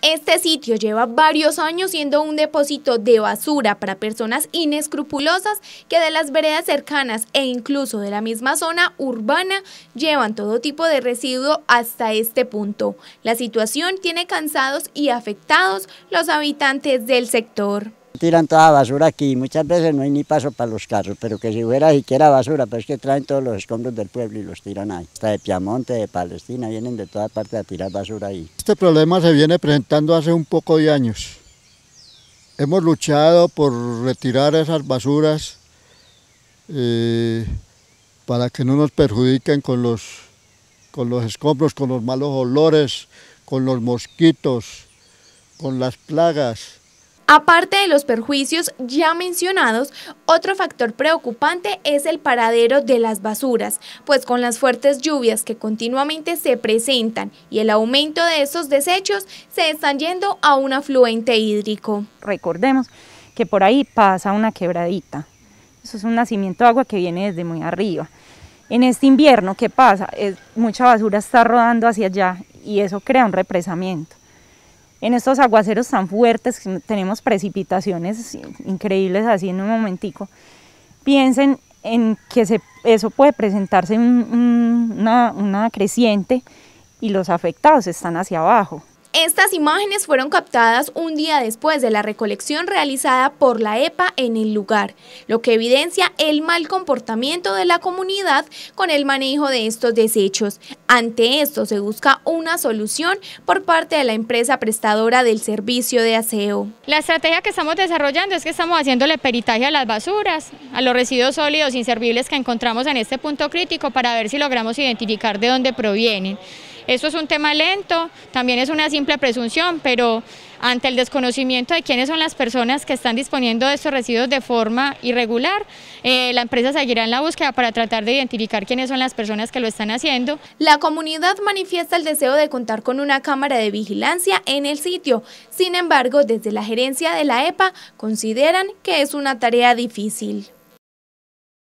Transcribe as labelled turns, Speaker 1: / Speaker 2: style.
Speaker 1: Este sitio lleva varios años siendo un depósito de basura para personas inescrupulosas que de las veredas cercanas e incluso de la misma zona urbana llevan todo tipo de residuo hasta este punto. La situación tiene cansados y afectados los habitantes del sector
Speaker 2: tiran toda basura aquí, muchas veces no hay ni paso para los carros, pero que si hubiera siquiera basura, pero es que traen todos los escombros del pueblo y los tiran ahí. está de Piamonte, de Palestina, vienen de todas partes a tirar basura ahí.
Speaker 3: Este problema se viene presentando hace un poco de años. Hemos luchado por retirar esas basuras eh, para que no nos perjudiquen con los, con los escombros, con los malos olores, con los mosquitos, con las plagas
Speaker 1: Aparte de los perjuicios ya mencionados, otro factor preocupante es el paradero de las basuras, pues con las fuertes lluvias que continuamente se presentan y el aumento de estos desechos, se
Speaker 4: están yendo a un afluente hídrico. Recordemos que por ahí pasa una quebradita. Eso es un nacimiento de agua que viene desde muy arriba. En este invierno, ¿qué pasa? mucha basura está rodando hacia allá y eso crea un represamiento en estos aguaceros tan fuertes, tenemos precipitaciones increíbles así en un momentico, piensen en que eso puede presentarse una creciente y los afectados están hacia abajo.
Speaker 1: Estas imágenes fueron captadas un día después de la recolección realizada por la EPA en el lugar, lo que evidencia el mal comportamiento de la comunidad con el manejo de estos desechos. Ante esto se busca una solución por parte de la empresa prestadora del servicio de aseo.
Speaker 5: La estrategia que estamos desarrollando es que estamos haciéndole peritaje a las basuras, a los residuos sólidos inservibles que encontramos en este punto crítico para ver si logramos identificar de dónde provienen. Eso es un tema lento, también es una simple presunción, pero ante el desconocimiento de quiénes son las personas que están disponiendo de estos residuos de forma irregular, eh, la empresa seguirá en la búsqueda para tratar de identificar quiénes son las personas que lo están haciendo. La comunidad manifiesta el deseo de contar con una cámara de vigilancia en el
Speaker 1: sitio, sin embargo, desde la gerencia de la EPA consideran que es una tarea difícil.